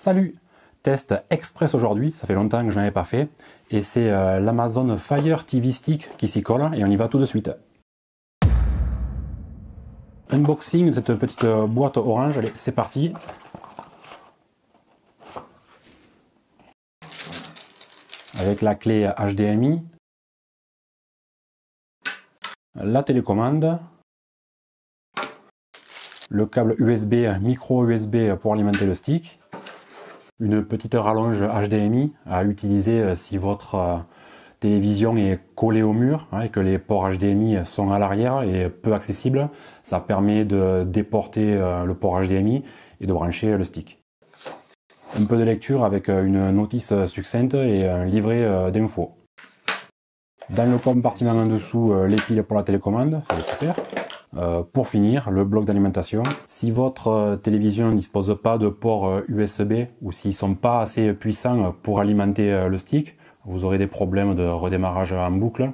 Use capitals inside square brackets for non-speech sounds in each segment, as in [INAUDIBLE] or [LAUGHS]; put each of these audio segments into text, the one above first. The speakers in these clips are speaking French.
Salut Test express aujourd'hui, ça fait longtemps que je n'avais pas fait, et c'est euh, l'Amazon Fire TV Stick qui s'y colle, et on y va tout de suite. Unboxing de cette petite euh, boîte orange, allez, c'est parti Avec la clé HDMI, la télécommande, le câble USB, micro USB pour alimenter le stick, une petite rallonge HDMI à utiliser euh, si votre euh, télévision est collée au mur hein, et que les ports HDMI sont à l'arrière et peu accessibles. Ça permet de déporter euh, le port HDMI et de brancher le stick. Un peu de lecture avec une notice succincte et un livret d'infos. Dans le compartiment en dessous, les piles pour la télécommande, c'est super. Euh, pour finir, le bloc d'alimentation. Si votre euh, télévision ne dispose pas de port USB euh, ou s'ils sont pas assez puissants pour alimenter le stick, vous aurez des problèmes de redémarrage en boucle.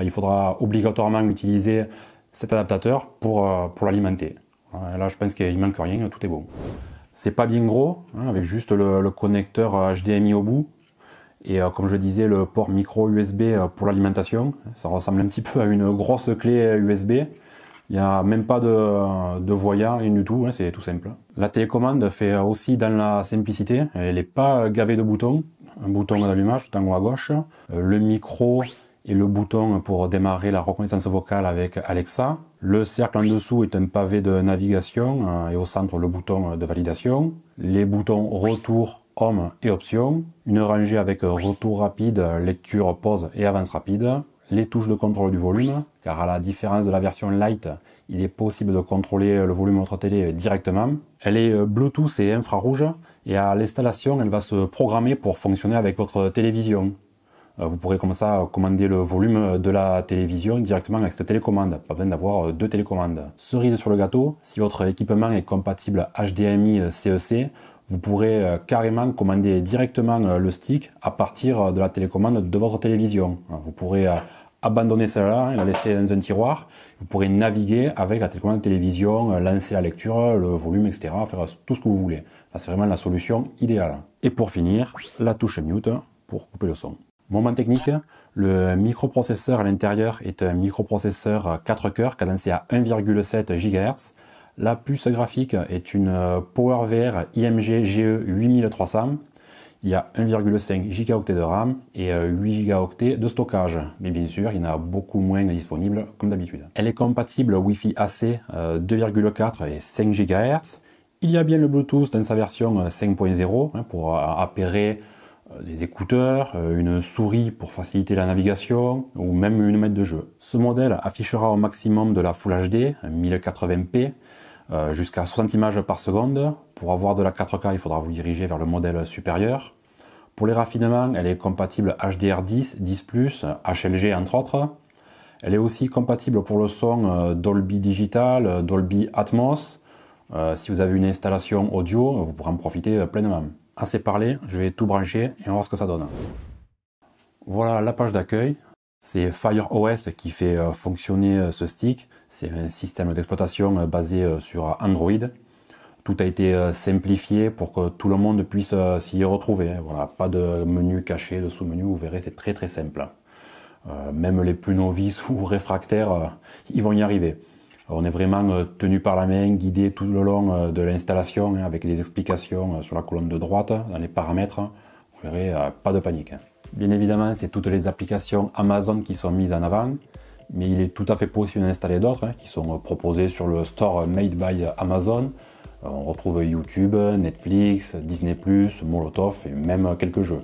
Il faudra obligatoirement utiliser cet adaptateur pour, pour l'alimenter. Là, je pense qu'il manque rien, tout est bon. C'est pas bien gros, hein, avec juste le, connecteur HDMI au bout. Et comme je disais, le port micro USB pour l'alimentation, ça ressemble un petit peu à une grosse clé USB. Il n'y a même pas de, de voyant, rien du tout, hein, c'est tout simple. La télécommande fait aussi dans la simplicité, elle n'est pas gavée de boutons. Un bouton d'allumage, en haut à gauche, le micro et le bouton pour démarrer la reconnaissance vocale avec Alexa. Le cercle en dessous est un pavé de navigation euh, et au centre le bouton de validation. Les boutons retour, home et option. Une rangée avec retour rapide, lecture, pause et avance rapide les touches de contrôle du volume, car à la différence de la version light, il est possible de contrôler le volume de votre télé directement. Elle est euh, Bluetooth et infrarouge, et à l'installation, elle va se programmer pour fonctionner avec votre télévision. Euh, vous pourrez comme ça euh, commander le volume de la télévision directement avec cette télécommande, pas besoin d'avoir deux télécommandes. Cerise sur le gâteau, si votre équipement est compatible HDMI CEC, e vous pourrez euh, carrément commander directement euh, le stick à partir euh, de la télécommande de votre télévision. Hein, vous pourrez abandonner celle-là, la laisser dans un tiroir. Vous pourrez naviguer avec la télécommande de télévision, lancer la lecture, le volume, etc. Faire tout ce que vous voulez. C'est vraiment la solution idéale. Et pour finir, la touche mute hein, pour couper le son. Moment technique, le microprocesseur à l'intérieur est un microprocesseur 4 coeurs cadencé à 1,7 GHz la puce graphique est une PowerVR IMG GE 8300. Il y a 1,5 gigaoctets de RAM et 8 euh, gigaoctets de stockage. Mais bien sûr, il y en a beaucoup moins disponible comme d'habitude. Elle est compatible Wi-Fi AC 2,4 euh, et 5 GHz. Il y a bien le Bluetooth dans sa version 5.0 euh, hein, pour appairer des écouteurs, une souris pour faciliter la navigation ou même une mètre de jeu. Ce modèle affichera au maximum de la Full HD 1080p euh, jusqu'à 60 images par seconde. Pour avoir de la 4K, il faudra vous diriger vers le modèle supérieur. Pour les raffinements, elle est compatible HDR10, 10 ⁇ HLG entre autres. Elle est aussi compatible pour le son euh, Dolby Digital, euh, Dolby Atmos. si vous avez une installation audio, vous pourrez en profiter pleinement. Assez parlé, je vais tout brancher et on va voir ce que ça donne. Voilà la page d'accueil c'est OS qui fait euh, fonctionner euh, ce stick. C'est un système d'exploitation euh, basé sur Android. Tout a été simplifié pour que tout le monde puisse s'y retrouver. Hein. Voilà, pas de menu caché, de sous-menu, vous verrez, c'est très très simple. même les plus novices [LAUGHS] ou réfractaires, ils vont y arriver. On est vraiment tenu par la main, guidé tout le long de l'installation hein, avec des explications sur la colonne de droite, dans les paramètres. Vous verrez, pas de panique. Hein. Bien évidemment, c'est toutes les applications Amazon qui sont mises en avant, mais il est tout à fait possible d'installer d'autres hein, qui sont euh, proposées sur le store Made by Amazon. Euh, on retrouve YouTube, Netflix, Disney+, Molotov et même quelques jeux.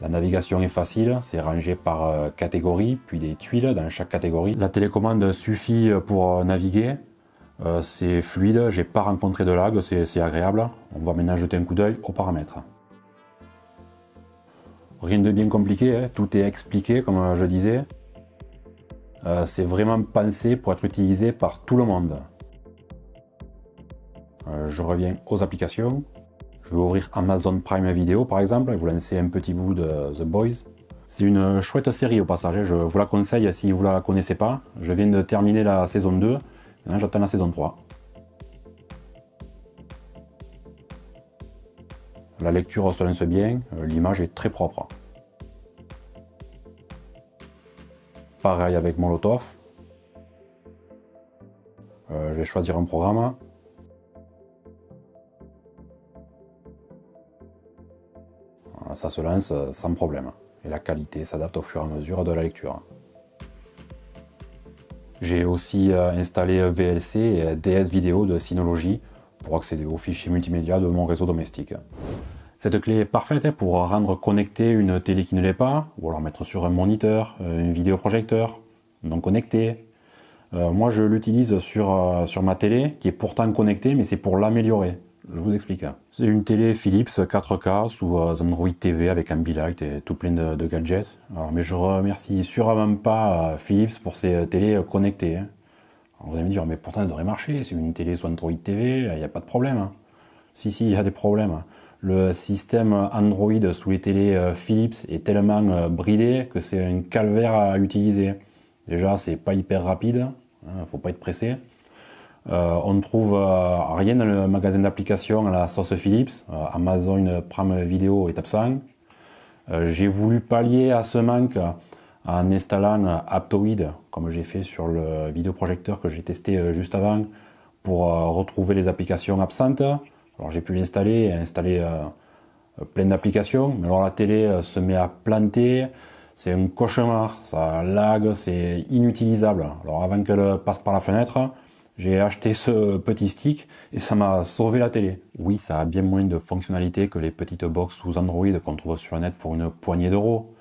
La navigation est facile, c'est rangé par euh, catégorie, puis des tuiles dans chaque catégorie. La télécommande suffit pour naviguer, c'est fluide, j'ai pas rencontré de lag, c'est agréable. On va maintenant jeter un coup d'œil aux paramètres. Rien de bien compliqué, hein. tout est expliqué comme je disais. Euh, c'est vraiment pensé pour être utilisé par tout le monde. Euh, je reviens aux applications. Je vais ouvrir Amazon Prime Video par exemple et vous lancer un petit bout de The Boys. C'est une chouette série au passage, hein. je vous la conseille si vous la connaissez pas. Je viens de terminer la saison 2, j'attends la saison 3. La lecture se lance bien, euh, l'image est très propre. Pareil avec Molotov. Euh, je vais choisir un programme. Ah, ça se lance euh, sans problème et la qualité s'adapte au fur et à mesure de la lecture. J'ai aussi installé VLC et DS Vidéo de Synology pour accéder aux fichiers multimédia de mon réseau domestique. Cette clé est parfaite pour rendre connectée une télé qui ne l'est pas, ou alors mettre sur un moniteur, euh, un vidéoprojecteur non connecté. Euh, moi, je l'utilise sur, euh, sur ma télé, qui est pourtant connectée, mais c'est pour l'améliorer. Je vous explique. C'est une télé Philips 4K sous Android TV avec un Ambilight et tout plein de, gadgets. Alors, mais je remercie sûrement pas Philips pour ses télés connectées. Hein. vous allez me dire, mais pourtant ça devrait marcher, c'est une télé sous Android TV, il n'y a pas de problème. Hein. Si, si, il y a des problèmes. Hein. Le système Android sous les télés euh, Philips est tellement euh, bridé que c'est un calvaire à utiliser. Déjà, c'est pas hyper rapide, hein, faut pas être pressé. Euh, on ne trouve rien dans le magasin d'applications à la sauce Philips. Amazon Prime Video est absent. j'ai voulu pallier à ce manque en installant Aptoid, comme j'ai fait sur le vidéoprojecteur que j'ai testé juste avant, pour retrouver les applications absentes. Alors j'ai pu l'installer et installer euh, plein d'applications, mais alors la télé euh, se met à planter, c'est un cauchemar, ça lag, c'est inutilisable. Alors avant qu'elle passe par la fenêtre, j'ai acheté ce petit stick et ça m'a sauvé la télé. Oui, ça a bien moins de fonctionnalités que les petites box sous Android qu'on trouve sur le net pour une poignée d'euros.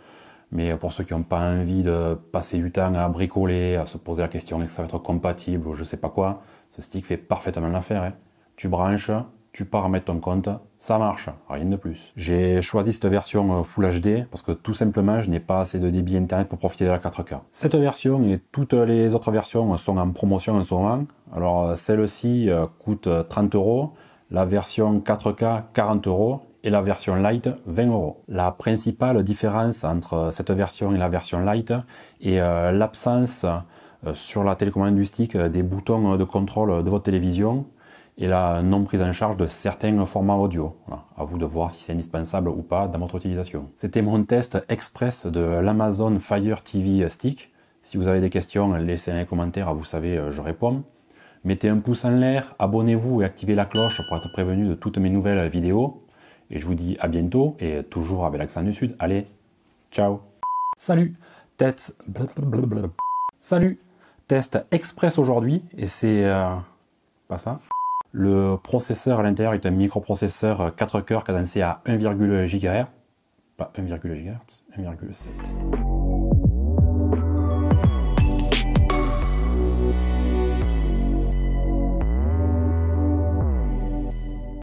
Mais pour ceux qui n'ont pas envie de passer du temps à bricoler, à se poser la question est-ce que ça va être compatible ou je sais pas quoi, ce stick fait parfaitement l'affaire. Hein. Tu branches, tu pars mettre ton compte, ça marche, rien de plus. J'ai choisi cette version euh, Full HD parce que tout simplement je n'ai pas assez de débit internet pour profiter de la 4K. Cette version et toutes les autres versions sont en promotion en ce moment. Alors euh, celle-ci euh, coûte 30 euros, la version 4K 40 euros et la version lite 20 euros. La principale différence entre cette version et la version lite est l'absence sur la télécommande du des boutons de contrôle de votre télévision et la non prise en charge de certains formats audio. À vous de voir si c'est indispensable ou pas dans votre utilisation. C'était mon test express de l'Amazon Fire TV Stick. Si vous avez des questions, laissez les commentaires, vous savez, euh, je réponds. Mettez un pouce en l'air, abonnez-vous et activez la cloche pour être prévenu de toutes mes nouvelles vidéos. Et je vous dis à bientôt et toujours avec l'accent du Sud. Allez, ciao Salut Test... Salut Test express aujourd'hui et c'est... Euh, pas ça le processeur à l'intérieur est un microprocesseur 4 euh, cœurs cadencé à 1,1 GHz, pas 1,1 1,7.